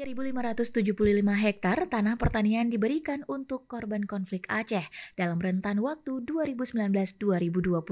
3.575 hektar tanah pertanian diberikan untuk korban konflik Aceh dalam rentan waktu 2019-2021.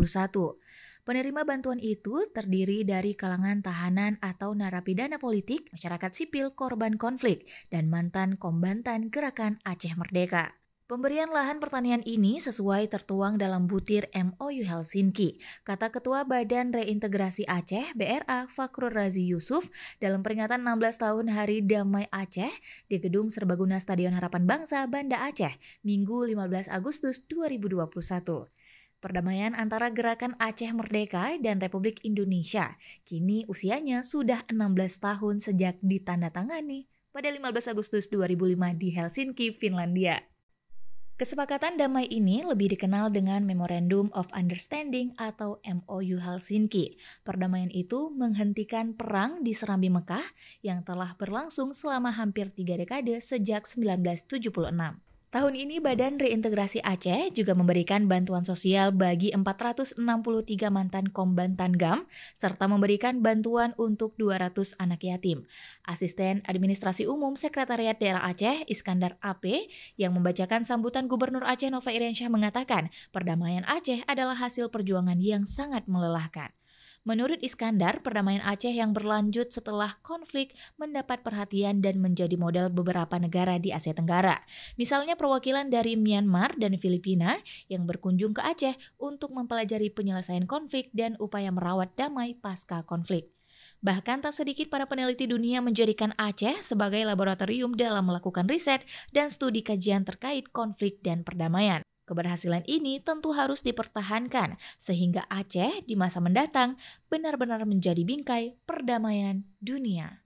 Penerima bantuan itu terdiri dari kalangan tahanan atau narapidana politik, masyarakat sipil korban konflik, dan mantan kombatan Gerakan Aceh Merdeka. Pemberian lahan pertanian ini sesuai tertuang dalam butir MOU Helsinki, kata Ketua Badan Reintegrasi Aceh BRA Fakrur Razi Yusuf dalam peringatan 16 tahun Hari Damai Aceh di Gedung Serbaguna Stadion Harapan Bangsa Banda Aceh, Minggu 15 Agustus 2021. Perdamaian antara Gerakan Aceh Merdeka dan Republik Indonesia kini usianya sudah 16 tahun sejak ditandatangani pada 15 Agustus 2005 di Helsinki, Finlandia. Kesepakatan damai ini lebih dikenal dengan Memorandum of Understanding atau MOU Helsinki. Perdamaian itu menghentikan perang di Serambi Mekah yang telah berlangsung selama hampir tiga dekade sejak 1976. Tahun ini Badan Reintegrasi Aceh juga memberikan bantuan sosial bagi 463 mantan kombatan GAM serta memberikan bantuan untuk 200 anak yatim. Asisten Administrasi Umum Sekretariat Daerah Aceh Iskandar AP yang membacakan sambutan Gubernur Aceh Nova Iriansyah mengatakan perdamaian Aceh adalah hasil perjuangan yang sangat melelahkan. Menurut Iskandar, perdamaian Aceh yang berlanjut setelah konflik mendapat perhatian dan menjadi model beberapa negara di Asia Tenggara. Misalnya perwakilan dari Myanmar dan Filipina yang berkunjung ke Aceh untuk mempelajari penyelesaian konflik dan upaya merawat damai pasca konflik. Bahkan tak sedikit para peneliti dunia menjadikan Aceh sebagai laboratorium dalam melakukan riset dan studi kajian terkait konflik dan perdamaian. Keberhasilan ini tentu harus dipertahankan sehingga Aceh di masa mendatang benar-benar menjadi bingkai perdamaian dunia.